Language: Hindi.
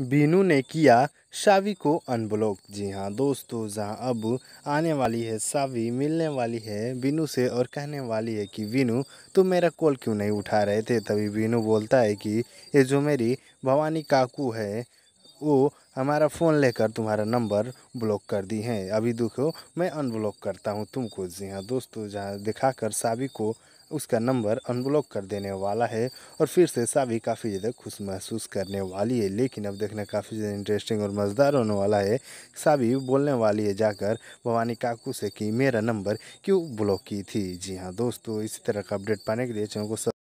बीनू ने किया शावी को अनब्लॉक जी हाँ दोस्तों जहाँ अब आने वाली है शावी मिलने वाली है बीनू से और कहने वाली है कि बीनू तुम मेरा कॉल क्यों नहीं उठा रहे थे तभी बीनू बोलता है कि ये जो मेरी भवानी काकू है वो हमारा फ़ोन लेकर तुम्हारा नंबर ब्लॉक कर दी है अभी देखो मैं अनब्लॉक करता हूँ तुमको जी हाँ दोस्तों जहाँ दिखाकर साबी को उसका नंबर अनब्लॉक कर देने वाला है और फिर से साबी काफ़ी ज़्यादा खुश महसूस करने वाली है लेकिन अब देखना काफ़ी ज़्यादा इंटरेस्टिंग और मज़ेदार होने वाला है साबी बोलने वाली है जाकर भवानी काकू से कि मेरा नंबर क्यों ब्लॉक की थी जी हाँ दोस्तों इसी तरह का अपडेट पाने के लिए चैनल को